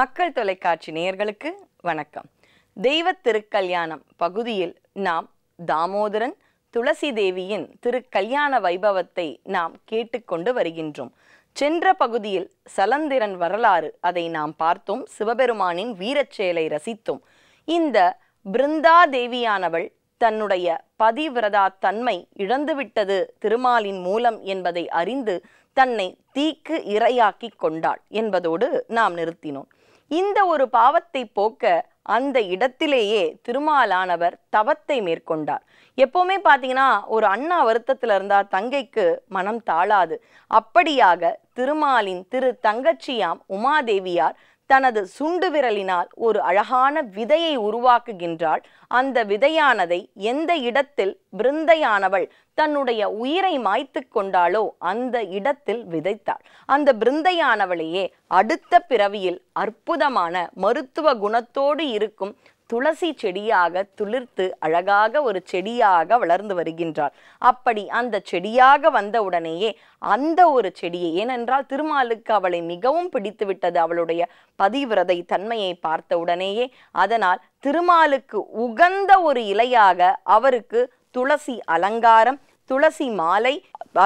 மக்கள் தொலைக்காட்சி நேயர்களுக்கு வணக்கம் தெய்வ திருக்கல்யாணம் பகுதியில் நாம் தாமோதரன் துளசி தேவியின் திருக்கல்யாண வைபவத்தை நாம் கேட்டுக்கொண்டு வருகின்றோம் சென்ற பகுதியில் சலந்திரன் வரலாறு அதை நாம் பார்த்தோம் சிவபெருமானின் வீரச்செயலை ரசித்தோம் இந்த பிருந்தா தேவியானவள் தன்னுடைய பதிவிரதா தன்மை இழந்துவிட்டது திருமாலின் மூலம் என்பதை அறிந்து தன்னை தீக்கு இரையாக்கி கொண்டாள் என்பதோடு நாம் நிறுத்தினோம் இந்த ஒரு பாவத்தை போக்க அந்த இடத்திலேயே திருமாலானவர் தவத்தை மேற்கொண்டார் எப்போவுமே பார்த்தீங்கன்னா ஒரு அண்ணா வருத்தத்தில் இருந்தால் தங்கைக்கு மனம் தாழாது அப்படியாக திருமாலின் திரு தங்கச்சியாம் உமாதேவியார் தனது சுண்டு விரலினால் ஒரு அழகான விதையை உருவாக்குகின்றாள் அந்த விதையானதை எந்த இடத்தில் பிருந்தையானவள் தன்னுடைய உயிரை மாய்த்து கொண்டாளோ அந்த இடத்தில் விதைத்தாள் அந்த பிருந்தையானவளையே அடுத்த பிறவியில் அற்புதமான மருத்துவ குணத்தோடு இருக்கும் துளசி செடியாக துளிர்த்து அழகாக ஒரு செடியாக வளர்ந்து வருகின்றார் அப்படி அந்த செடியாக வந்த உடனேயே அந்த ஒரு செடியை ஏனென்றால் திருமாலுக்கு அவளை மிகவும் பிடித்துவிட்டது அவளுடைய பதிவிரதை தன்மையை பார்த்த உடனேயே அதனால் திருமாலுக்கு உகந்த ஒரு இலையாக அவருக்கு துளசி அலங்காரம் துளசி மாலை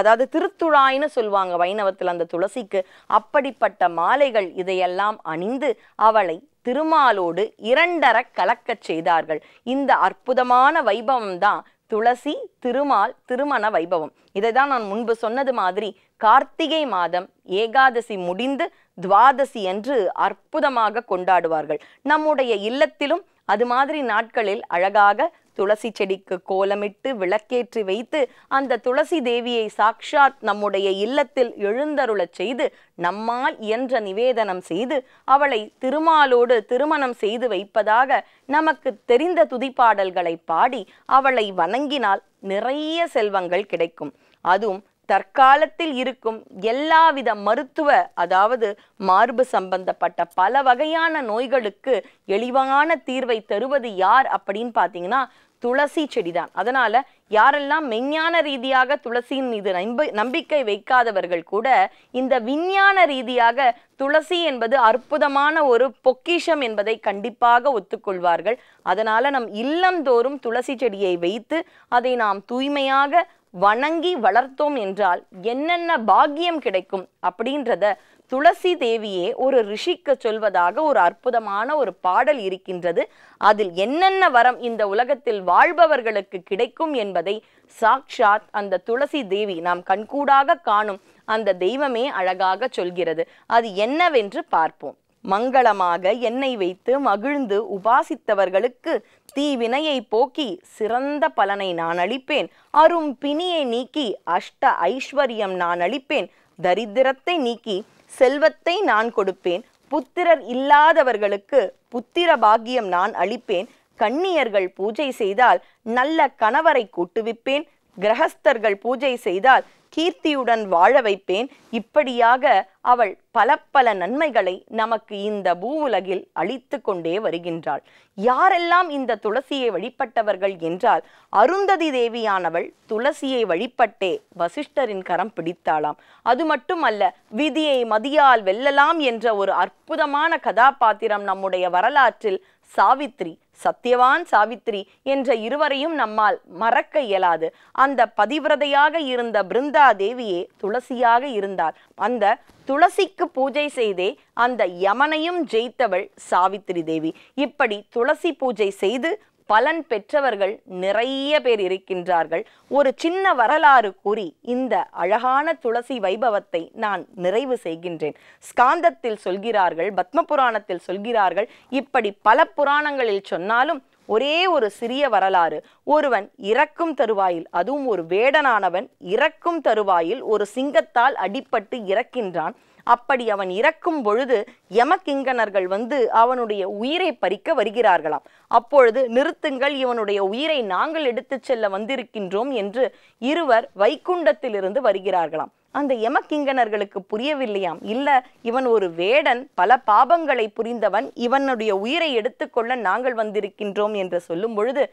அதாவது திருத்துழாய்னு சொல்லுவாங்க வைணவத்தில் அந்த துளசிக்கு அப்படிப்பட்ட மாலைகள் இதையெல்லாம் அணிந்து அவளை திருமாலோடு இரண்டர கலக்கச் செய்தார்கள் இந்த அற்புதமான வைபவம் தான் துளசி திருமால் திருமண வைபவம் இதை தான் நான் முன்பு சொன்னது மாதிரி கார்த்திகை மாதம் ஏகாதசி முடிந்து துவாதசி என்று அற்புதமாக கொண்டாடுவார்கள் நம்முடைய இல்லத்திலும் அது மாதிரி நாட்களில் அழகாக துளசி செடிக்கு கோலமிட்டு விளக்கேற்றி வைத்து அந்த துளசி தேவியை சாக்ஷாத் நம்முடைய இல்லத்தில் எழுந்தருளச் செய்து நம்மால் இயன்ற நிவேதனம் செய்து அவளை திருமாலோடு திருமணம் செய்து வைப்பதாக நமக்கு தெரிந்த துதிப்பாடல்களை பாடி அவளை வணங்கினால் நிறைய செல்வங்கள் கிடைக்கும் அதுவும் தற்காலத்தில் இருக்கும் எல்லாவித மருத்துவ அதாவது மார்பு சம்பந்தப்பட்ட பல வகையான நோய்களுக்கு எளிவான தீர்வை தருவது யார் அப்படின்னு பார்த்தீங்கன்னா துளசி செடி தான் அதனால யாரெல்லாம் மெஞ்ஞான ரீதியாக துளசியின் மீது நம்ப நம்பிக்கை வைக்காதவர்கள் கூட இந்த விஞ்ஞான ரீதியாக துளசி என்பது அற்புதமான ஒரு பொக்கிஷம் என்பதை கண்டிப்பாக ஒத்துக்கொள்வார்கள் அதனால நம் இல்லந்தோறும் துளசி செடியை வைத்து அதை நாம் தூய்மையாக வணங்கி வளர்த்தோம் என்றால் என்னென்ன பாக்கியம் கிடைக்கும் அப்படின்றத துளசி தேவியே ஒரு ரிஷிக்கு சொல்வதாக ஒரு அற்புதமான ஒரு பாடல் இருக்கின்றது அதில் என்னென்ன வரம் இந்த உலகத்தில் வாழ்பவர்களுக்கு கிடைக்கும் என்பதை சாக்ஷாத் அந்த துளசி தேவி நாம் கண்கூடாக காணும் அந்த தெய்வமே அழகாக சொல்கிறது அது என்னவென்று பார்ப்போம் மங்களமாக என்னை வைத்து மகிழ்ந்து உபாசித்தவர்களுக்கு தீவினையை போக்கி சிறந்த பலனை நான் அளிப்பேன் அரும் பிணியை நீக்கி அஷ்ட ஐஸ்வர்யம் நான் அளிப்பேன் தரித்திரத்தை நீக்கி செல்வத்தை நான் கொடுப்பேன் புத்திரர் இல்லாதவர்களுக்கு புத்திர பாக்கியம் நான் அளிப்பேன் கண்ணியர்கள் பூஜை செய்தால் நல்ல கணவரை கூட்டுவிப்பேன் கிரகஸ்தர்கள் பூஜை செய்தால் கீர்த்தியுடன் வாழ வைப்பேன் இப்படியாக அவள் பல பல நன்மைகளை நமக்கு இந்த பூ உலகில் அளித்து கொண்டே வருகின்றாள் யாரெல்லாம் இந்த துளசியை வழிபட்டவர்கள் என்றால் அருந்ததி தேவியானவள் துளசியை வழிபட்டே வசிஷ்டரின் கரம் பிடித்தாளாம் அது மட்டுமல்ல விதியை மதியால் வெல்லலாம் என்ற ஒரு அற்புதமான கதாபாத்திரம் நம்முடைய வரலாற்றில் சாவித்ரி சத்தியவான் சாவித்ரி என்ற இருவரையும் நம்மால் மறக்க இயலாது அந்த பதிவிரதையாக இருந்த பிருந்தா தேவியே துளசியாக இருந்தார் அந்த துளசிக்கு பூஜை செய்தே அந்த யமனையும் ஜெயித்தவள் சாவித்ரி தேவி இப்படி துளசி பூஜை செய்து பலன் பெற்றவர்கள் நிறைய பேர் இருக்கின்றார்கள் ஒரு சின்ன வரலாறு கூறி இந்த அழகான துளசி வைபவத்தை நான் நிறைவு செய்கின்றேன் ஸ்காந்தத்தில் சொல்கிறார்கள் பத்ம புராணத்தில் சொல்கிறார்கள் இப்படி பல புராணங்களில் சொன்னாலும் ஒரே ஒரு சிறிய வரலாறு ஒருவன் இறக்கும் தருவாயில் அதுவும் ஒரு வேடனானவன் இறக்கும் தருவாயில் ஒரு சிங்கத்தால் அடிப்பட்டு இறக்கின்றான் அப்படி அவன் இறக்கும் பொழுது யமகிங்கனர்கள் வந்து அவனுடைய உயிரை பறிக்க வருகிறார்களாம் அப்பொழுது நிறுத்துங்கள் இவனுடைய உயிரை நாங்கள் எடுத்துச் செல்ல வந்திருக்கின்றோம் என்று இருவர் வைக்குண்டத்திலிருந்து வருகிறார்களாம் அந்த யமக்கிங்கனர்களுக்கு புரியவில்லையாம் இல்ல இவன் ஒரு வேடன் பல பாபங்களை புரிந்தவன் இவனுடைய உயிரை எடுத்துக்கொள்ள நாங்கள் வந்திருக்கின்றோம் என்று சொல்லும் பொழுது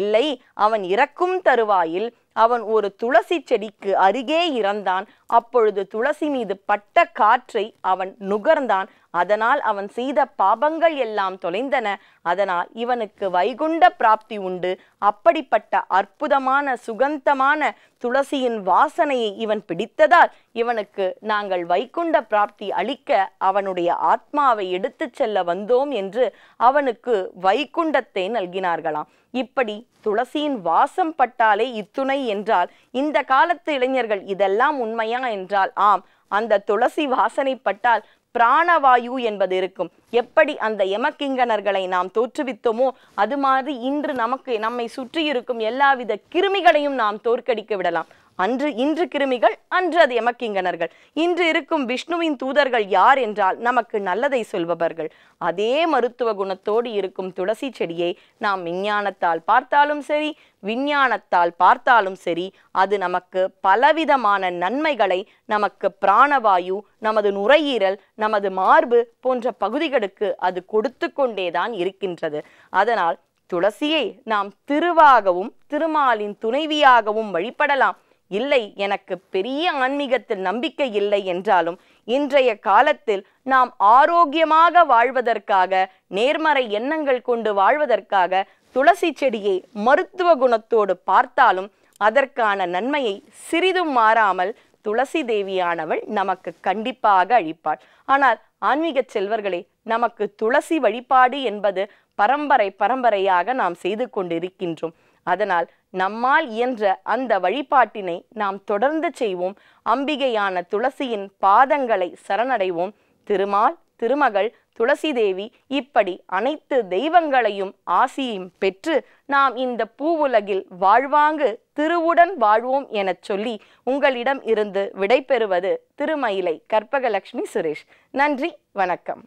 இல்லை அவன் இறக்கும் தருவாயில் அவன் ஒரு துளசி செடிக்கு அருகே இறந்தான் அப்பொழுது துளசி மீது பட்ட காற்றை அவன் நுகர்ந்தான் அதனால் அவன் செய்த பாபங்கள் எல்லாம் தொலைந்தன அதனால் இவனுக்கு வைகுண்ட பிராப்தி உண்டு அப்படிப்பட்ட அற்புதமான சுகந்தமான துளசியின் வாசனையை இவன் பிடித்ததால் இவனுக்கு நாங்கள் வைகுண்ட பிராப்தி அளிக்க அவனுடைய ஆத்மாவை எடுத்துச் செல்ல வந்தோம் என்று அவனுக்கு வைகுண்டத்தை நல்கினார்களாம் இப்படி துளசியின் வாசம் பட்டாலே இத்துணை என்றால் இந்த காலத்து இளைஞர்கள் இதெல்லாம் உண்மையா என்றால் ஆம் அந்த துளசி வாசனைப்பட்டால் பிராணவாயு என்பது இருக்கும் எப்படி அந்த எமக்கிங்கனர்களை நாம் தோற்றுவித்தோமோ அது மாதிரி இன்று நமக்கு நம்மை சுற்றி இருக்கும் எல்லாவித கிருமிகளையும் நாம் தோற்கடிக்க விடலாம் அன்று இன்று கிருமிகள் அன்று அது எமக்கிங்கனர்கள் இன்று இருக்கும் விஷ்ணுவின் தூதர்கள் யார் என்றால் நமக்கு நல்லதை சொல்பவர்கள் அதே மருத்துவ குணத்தோடு இருக்கும் துளசி செடியை நாம் விஞ்ஞானத்தால் பார்த்தாலும் சரி விஞ்ஞானத்தால் பார்த்தாலும் சரி அது நமக்கு பலவிதமான நன்மைகளை நமக்கு பிராணவாயு நமது நுரையீரல் நமது மார்பு போன்ற பகுதிகளுக்கு அது கொடுத்து கொண்டேதான் இருக்கின்றது அதனால் துளசியை நாம் திருவாகவும் திருமாலின் துணைவியாகவும் வழிபடலாம் இல்லை எனக்கு பெரிய ஆன்மீகத்தில் நம்பிக்கை இல்லை என்றாலும் இன்றைய காலத்தில் நாம் ஆரோக்கியமாக வாழ்வதற்காக நேர்மறை எண்ணங்கள் கொண்டு வாழ்வதற்காக துளசி செடியை மருத்துவ குணத்தோடு பார்த்தாலும் அதற்கான நன்மையை சிறிதும் மாறாமல் துளசி தேவியானவள் நமக்கு கண்டிப்பாக அழிப்பாள் ஆனால் ஆன்மீக செல்வர்களே நமக்கு துளசி வழிபாடு என்பது பரம்பரை பரம்பரையாக நாம் செய்து கொண்டிருக்கின்றோம் அதனால் நம்மால் இயன்ற அந்த வழிபாட்டினை நாம் தொடர்ந்து செய்வோம் அம்பிகையான துளசியின் பாதங்களை சரணடைவோம் திருமால் திருமகள் துளசி தேவி இப்படி அனைத்து தெய்வங்களையும் ஆசியும் பெற்று நாம் இந்த பூவுலகில் வாழ்வாங்கு திருவுடன் வாழ்வோம் எனச் சொல்லி உங்களிடம் இருந்து விடைபெறுவது திருமயிலை கற்பகலட்சுமி சுரேஷ் நன்றி வணக்கம்